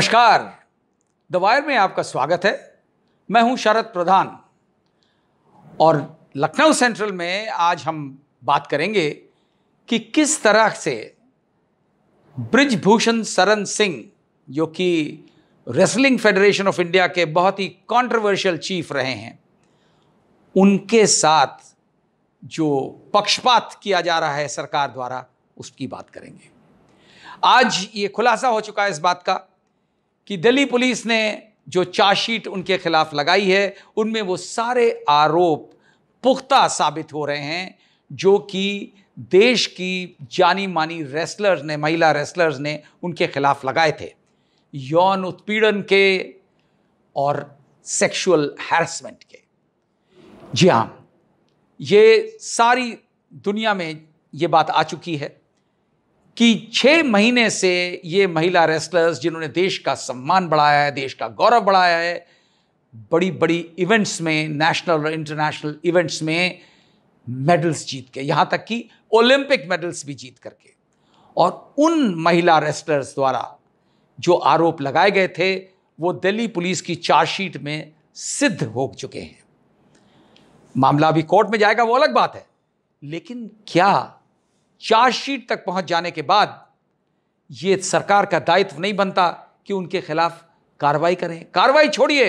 नमस्कार the wire में आपका स्वागत है मैं हूं शरद प्रधान और लखनऊ सेंट्रल में आज हम बात करेंगे कि किस तरह से ब्रिजभूषण सरन सिंह जो कि रेसलिंग फेडरेशन ऑफ इंडिया के बहुत ही कंट्रोवर्शियल चीफ रहे हैं उनके साथ जो पक्षपात किया जा रहा है सरकार द्वारा उसकी बात करेंगे आज ये खुलासा हो चुका है इस बात का कि दिल्ली पुलिस ने जो चार्जशीट उनके खिलाफ लगाई है उनमें वो सारे आरोप पुख्ता साबित हो रहे हैं जो कि देश की जानी मानी रेसलर्स ने महिला रेसलर्स ने उनके खिलाफ लगाए थे यौन उत्पीड़न के और सेक्सुअल हैरसमेंट के जी हाँ ये सारी दुनिया में ये बात आ चुकी है कि छः महीने से ये महिला रेसलर्स जिन्होंने देश का सम्मान बढ़ाया है देश का गौरव बढ़ाया है बड़ी बड़ी इवेंट्स में नेशनल और इंटरनेशनल इवेंट्स में मेडल्स जीत के यहाँ तक कि ओलंपिक मेडल्स भी जीत करके और उन महिला रेस्लर्स द्वारा जो आरोप लगाए गए थे वो दिल्ली पुलिस की चार्जशीट में सिद्ध हो चुके हैं मामला अभी कोर्ट में जाएगा वो अलग बात है लेकिन क्या चार्जशीट तक पहुंच जाने के बाद ये सरकार का दायित्व नहीं बनता कि उनके खिलाफ कार्रवाई करें कार्रवाई छोड़िए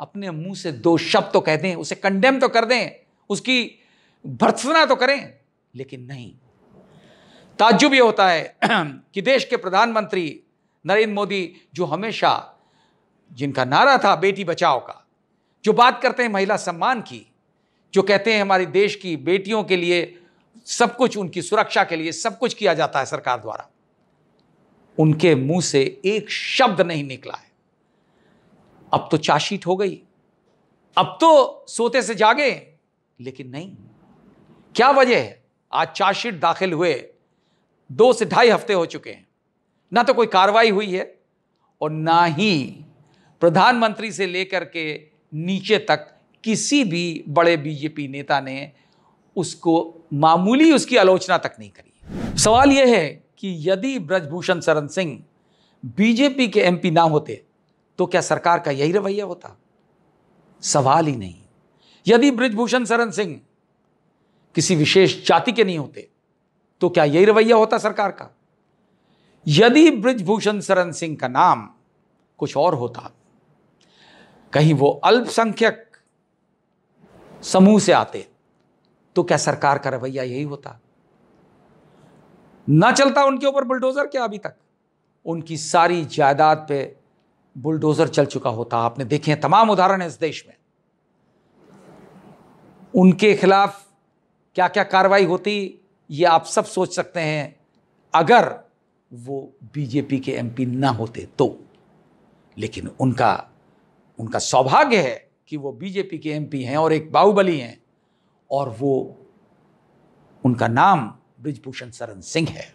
अपने मुंह से दो शब्द तो कह दें उसे कंडेम तो कर दें उसकी भर्सना तो करें लेकिन नहीं ताज्जुब ये होता है कि देश के प्रधानमंत्री नरेंद्र मोदी जो हमेशा जिनका नारा था बेटी बचाओ का जो बात करते हैं महिला सम्मान की जो कहते हैं हमारे देश की बेटियों के लिए सब कुछ उनकी सुरक्षा के लिए सब कुछ किया जाता है सरकार द्वारा उनके मुंह से एक शब्द नहीं निकला है अब तो चाशीट हो गई अब तो सोते से जागे लेकिन नहीं क्या वजह है आज चार्जशीट दाखिल हुए दो से ढाई हफ्ते हो चुके हैं ना तो कोई कार्रवाई हुई है और ना ही प्रधानमंत्री से लेकर के नीचे तक किसी भी बड़े बीजेपी नेता ने उसको मामूली उसकी आलोचना तक नहीं करी सवाल यह है कि यदि ब्रजभूषण शरण सिंह बीजेपी के एमपी ना होते तो क्या सरकार का यही रवैया होता सवाल ही नहीं यदि ब्रजभूषण शरण सिंह किसी विशेष जाति के नहीं होते तो क्या यही रवैया होता सरकार का यदि ब्रजभूषण शरण सिंह का नाम कुछ और होता कहीं वो अल्पसंख्यक समूह से आते तो क्या सरकार का रवैया यही होता ना चलता उनके ऊपर बुलडोज़र क्या अभी तक उनकी सारी जायदाद पे बुलडोज़र चल चुका होता आपने देखे तमाम उदाहरण है इस देश में उनके खिलाफ क्या क्या कार्रवाई होती ये आप सब सोच सकते हैं अगर वो बीजेपी के एमपी ना होते तो लेकिन उनका उनका सौभाग्य है कि वो बीजेपी के एमपी हैं और एक बाहुबली हैं और वो उनका नाम ब्रिजभूषण शरण सिंह है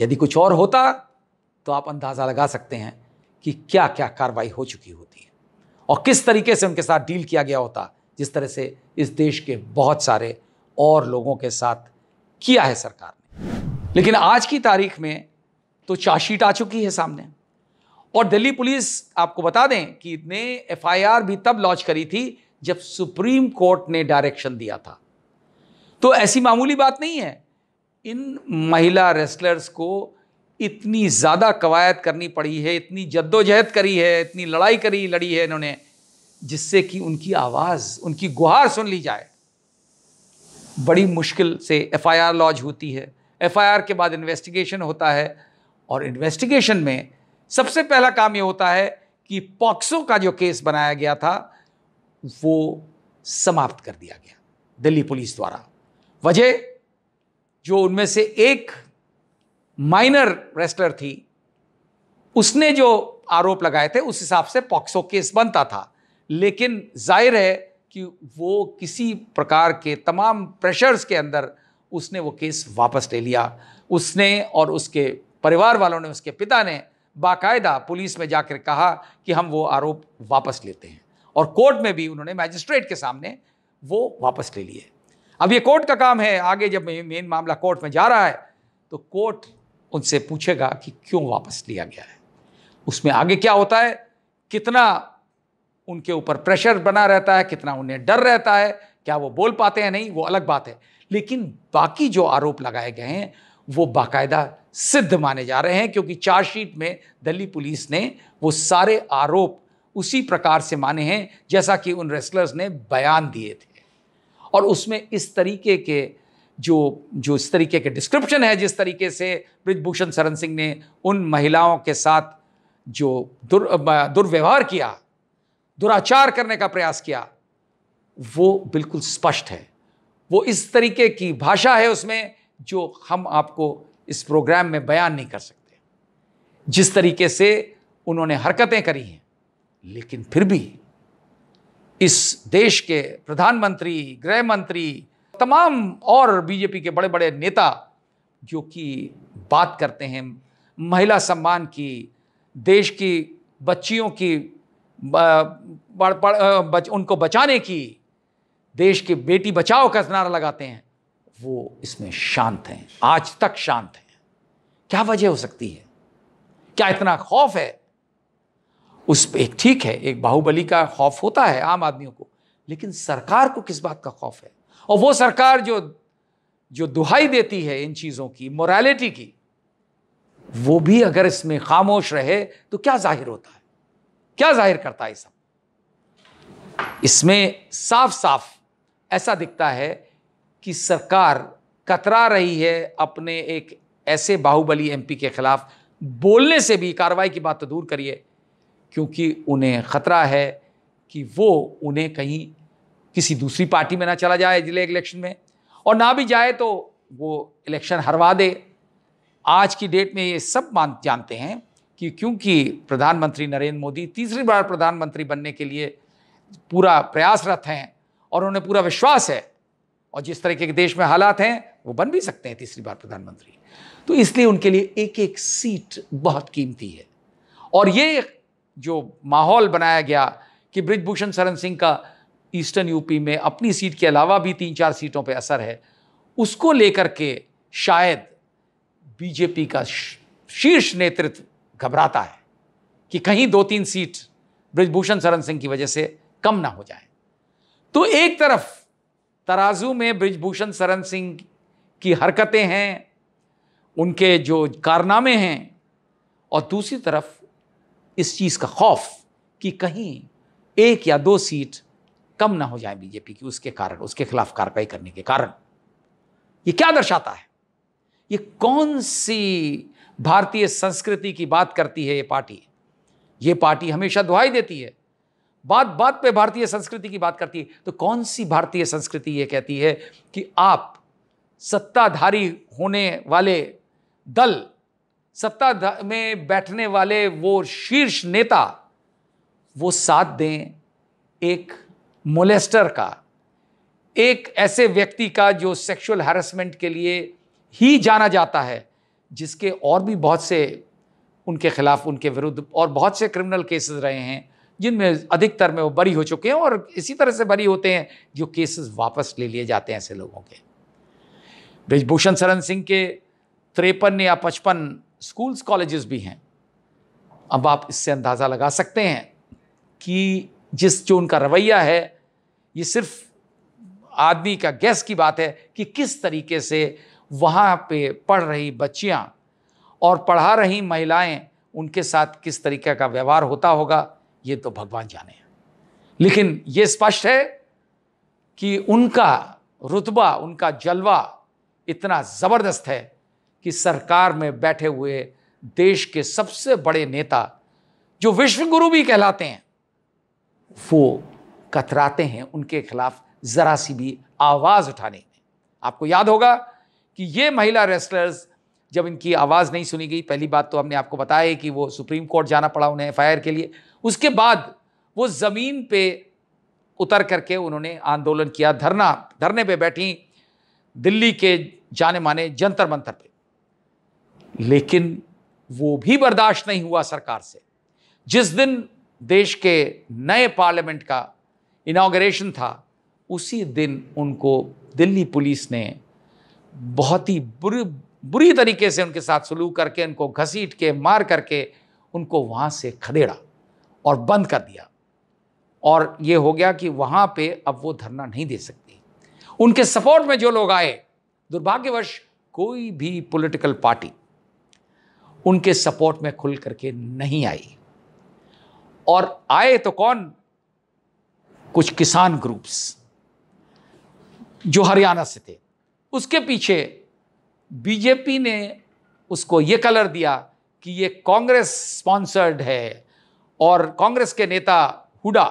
यदि कुछ और होता तो आप अंदाज़ा लगा सकते हैं कि क्या क्या कार्रवाई हो चुकी होती है और किस तरीके से उनके साथ डील किया गया होता जिस तरह से इस देश के बहुत सारे और लोगों के साथ किया है सरकार ने लेकिन आज की तारीख में तो चार्जशीट आ चुकी है सामने और दिल्ली पुलिस आपको बता दें कि ने एफआईआर भी तब लॉन्च करी थी जब सुप्रीम कोर्ट ने डायरेक्शन दिया था तो ऐसी मामूली बात नहीं है इन महिला रेसलर्स को इतनी ज़्यादा कवायद करनी पड़ी है इतनी जद्दोजहद करी है इतनी लड़ाई करी लड़ी है इन्होंने जिससे कि उनकी आवाज़ उनकी गुहार सुन ली जाए बड़ी मुश्किल से एफआईआर लॉज होती है एफआईआर के बाद इन्वेस्टिगेशन होता है और इन्वेस्टिगेशन में सबसे पहला काम ये होता है कि पॉक्सो का जो केस बनाया गया था वो समाप्त कर दिया गया दिल्ली पुलिस द्वारा वजह जो उनमें से एक माइनर रेस्टलर थी उसने जो आरोप लगाए थे उस हिसाब से पॉक्सो केस बनता था लेकिन जाहिर है कि वो किसी प्रकार के तमाम प्रेशर्स के अंदर उसने वो केस वापस ले लिया उसने और उसके परिवार वालों ने उसके पिता ने बाकायदा पुलिस में जाकर कहा कि हम वो आरोप वापस लेते हैं और कोर्ट में भी उन्होंने मैजिस्ट्रेट के सामने वो वापस ले लिए अब ये कोर्ट का काम है आगे जब मेन मामला कोर्ट में जा रहा है तो कोर्ट उनसे पूछेगा कि क्यों वापस लिया गया है उसमें आगे क्या होता है कितना उनके ऊपर प्रेशर बना रहता है कितना उन्हें डर रहता है क्या वो बोल पाते हैं नहीं वो अलग बात है लेकिन बाकी जो आरोप लगाए गए हैं वो बाकायदा सिद्ध माने जा रहे हैं क्योंकि चार्जशीट में दिल्ली पुलिस ने वो सारे आरोप उसी प्रकार से माने हैं जैसा कि उन रेसलर्स ने बयान दिए थे और उसमें इस तरीके के जो जो इस तरीके के डिस्क्रिप्शन है जिस तरीके से ब्रिजभूषण शरण सिंह ने उन महिलाओं के साथ जो दुर दुर्व्यवहार किया दुराचार करने का प्रयास किया वो बिल्कुल स्पष्ट है वो इस तरीके की भाषा है उसमें जो हम आपको इस प्रोग्राम में बयान नहीं कर सकते जिस तरीके से उन्होंने हरकतें करी हैं लेकिन फिर भी इस देश के प्रधानमंत्री गृह मंत्री तमाम और बीजेपी के बड़े बड़े नेता जो कि बात करते हैं महिला सम्मान की देश की बच्चियों की बड़, बड़, बच, उनको बचाने की देश के बेटी बचाओ का नारा लगाते हैं वो इसमें शांत हैं आज तक शांत हैं क्या वजह हो सकती है क्या इतना खौफ है उस एक ठीक है एक बाहुबली का खौफ होता है आम आदमियों को लेकिन सरकार को किस बात का खौफ है और वो सरकार जो जो दुहाई देती है इन चीज़ों की मोरालिटी की वो भी अगर इसमें खामोश रहे तो क्या जाहिर होता है क्या जाहिर करता है सब इसमें साफ साफ ऐसा दिखता है कि सरकार कतरा रही है अपने एक ऐसे बाहुबली एमपी के खिलाफ बोलने से भी कार्रवाई की बात तो दूर करिए क्योंकि उन्हें ख़तरा है कि वो उन्हें कहीं किसी दूसरी पार्टी में ना चला जाए जिले इलेक्शन में और ना भी जाए तो वो इलेक्शन हरवा दे आज की डेट में ये सब मान जानते हैं कि क्योंकि प्रधानमंत्री नरेंद्र मोदी तीसरी बार प्रधानमंत्री बनने के लिए पूरा प्रयासरत हैं और उन्हें पूरा विश्वास है और जिस तरीके के देश में हालात हैं वो बन भी सकते हैं तीसरी बार प्रधानमंत्री तो इसलिए उनके लिए एक एक सीट बहुत कीमती है और ये जो माहौल बनाया गया कि ब्रिजभूषण शरण सिंह का ईस्टर्न यूपी में अपनी सीट के अलावा भी तीन चार सीटों पर असर है उसको लेकर के शायद बीजेपी का शीर्ष नेतृत्व घबराता है कि कहीं दो तीन सीट ब्रिजभूषण शरण सिंह की वजह से कम ना हो जाए तो एक तरफ तराजू में ब्रिजभूषण शरण सिंह की हरकतें हैं उनके जो कारनामे हैं और दूसरी तरफ इस चीज़ का खौफ कि कहीं एक या दो सीट कम ना हो जाए बीजेपी की उसके कारण उसके खिलाफ कार्रवाई करने के कारण ये क्या दर्शाता है ये कौन सी भारतीय संस्कृति की बात करती है ये पार्टी ये पार्टी हमेशा दुहाई देती है बात बात पे भारतीय संस्कृति की बात करती है तो कौन सी भारतीय संस्कृति ये कहती है कि आप सत्ताधारी होने वाले दल सत्ता में बैठने वाले वो शीर्ष नेता वो साथ दें एक मोलेस्टर का एक ऐसे व्यक्ति का जो सेक्सुअल हैरेसमेंट के लिए ही जाना जाता है जिसके और भी बहुत से उनके खिलाफ उनके विरुद्ध और बहुत से क्रिमिनल केसेस रहे हैं जिनमें अधिकतर में वो बरी हो चुके हैं और इसी तरह से बरी होते हैं जो केसेस वापस ले लिए जाते हैं ऐसे लोगों के ब्रजभूषण शरण सिंह के त्रेपन या पचपन स्कूल्स कॉलेजेस भी हैं अब आप इससे अंदाज़ा लगा सकते हैं कि जिस जो उनका रवैया है ये सिर्फ आदमी का गैस की बात है कि किस तरीके से वहाँ पे पढ़ रही बच्चियाँ और पढ़ा रही महिलाएं उनके साथ किस तरीके का व्यवहार होता होगा ये तो भगवान जाने लेकिन ये स्पष्ट है कि उनका रुतबा उनका जलवा इतना ज़बरदस्त है कि सरकार में बैठे हुए देश के सबसे बड़े नेता जो विश्व गुरु भी कहलाते हैं वो कतराते हैं उनके खिलाफ जरा सी भी आवाज़ उठाने में आपको याद होगा कि ये महिला रेस्लर्स जब इनकी आवाज़ नहीं सुनी गई पहली बात तो हमने आपको बताया कि वो सुप्रीम कोर्ट जाना पड़ा उन्हें एफ के लिए उसके बाद वो ज़मीन पे उतर करके उन्होंने आंदोलन किया धरना धरने पे बैठी दिल्ली के जाने माने जंतर मंतर पे लेकिन वो भी बर्दाश्त नहीं हुआ सरकार से जिस दिन देश के नए पार्लियामेंट का इनाग्रेशन था उसी दिन उनको दिल्ली पुलिस ने बहुत ही बुरी बुरी तरीके से उनके साथ सलूक करके उनको घसीट के मार करके उनको वहाँ से खदेड़ा और बंद कर दिया और ये हो गया कि वहाँ पे अब वो धरना नहीं दे सकती उनके सपोर्ट में जो लोग आए दुर्भाग्यवश कोई भी पॉलिटिकल पार्टी उनके सपोर्ट में खुल करके नहीं आई और आए तो कौन कुछ किसान ग्रुप्स जो हरियाणा से थे उसके पीछे बीजेपी ने उसको ये कलर दिया कि ये कांग्रेस स्पॉन्सर्ड है और कांग्रेस के नेता हुडा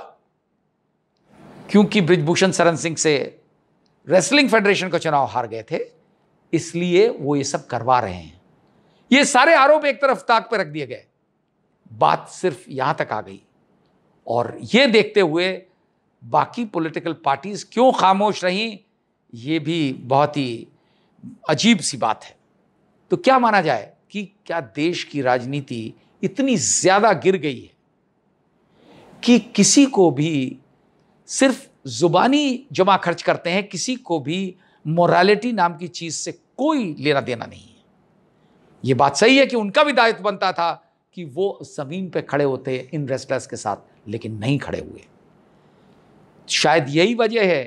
क्योंकि ब्रिजभूषण शरण सिंह से रेसलिंग फेडरेशन का चुनाव हार गए थे इसलिए वो ये सब करवा रहे हैं ये सारे आरोप एक तरफ ताक पर रख दिए गए बात सिर्फ यहां तक आ गई और ये देखते हुए बाकी पॉलिटिकल पार्टीज क्यों खामोश रहीं ये भी बहुत ही अजीब सी बात है तो क्या माना जाए कि क्या देश की राजनीति इतनी ज़्यादा गिर गई है कि किसी को भी सिर्फ ज़ुबानी जमा खर्च करते हैं किसी को भी मोरालिटी नाम की चीज़ से कोई लेना देना नहीं है ये बात सही है कि उनका भी दायित्व बनता था कि वो ज़मीन पे खड़े होते इन रेस्लर्स के साथ लेकिन नहीं खड़े हुए शायद यही वजह है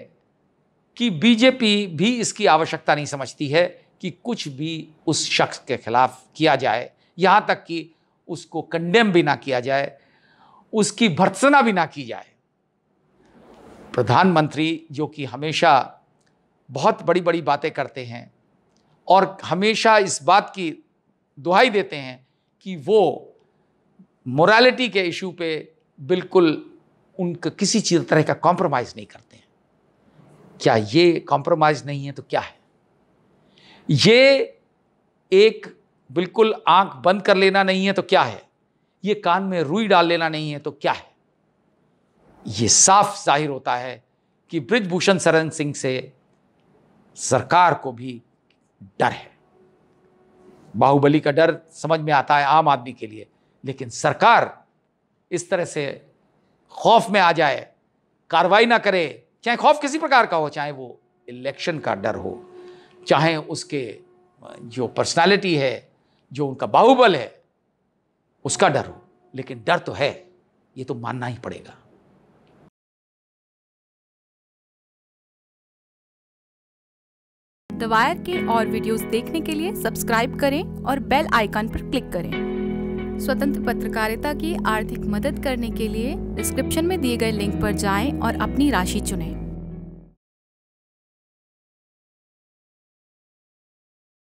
कि बीजेपी भी इसकी आवश्यकता नहीं समझती है कि कुछ भी उस शख्स के खिलाफ किया जाए यहाँ तक कि उसको कंडेम भी ना किया जाए उसकी भर्त्सना भी ना की जाए प्रधानमंत्री जो कि हमेशा बहुत बड़ी बड़ी बातें करते हैं और हमेशा इस बात की दुहाई देते हैं कि वो मोरालिटी के इशू पे बिल्कुल उनका किसी चीज तरह का कॉम्प्रोमाइज़ नहीं करते हैं क्या ये कॉम्प्रोमाइज़ नहीं है तो क्या है ये एक बिल्कुल आंख बंद कर लेना नहीं है तो क्या है ये कान में रुई डाल लेना नहीं है तो क्या है ये साफ जाहिर होता है कि ब्रिजभूषण शरण सिंह से सरकार को भी डर है बाहुबली का डर समझ में आता है आम आदमी के लिए लेकिन सरकार इस तरह से खौफ में आ जाए कार्रवाई ना करे चाहे खौफ किसी प्रकार का हो चाहे वो इलेक्शन का डर हो चाहे उसके जो पर्सनालिटी है जो उनका बाहुबल है उसका डर हो लेकिन डर तो है ये तो मानना ही पड़ेगा द वायर के और वीडियोस देखने के लिए सब्सक्राइब करें और बेल आइकन पर क्लिक करें स्वतंत्र पत्रकारिता की आर्थिक मदद करने के लिए डिस्क्रिप्शन में दिए गए लिंक पर जाएं और अपनी राशि चुनें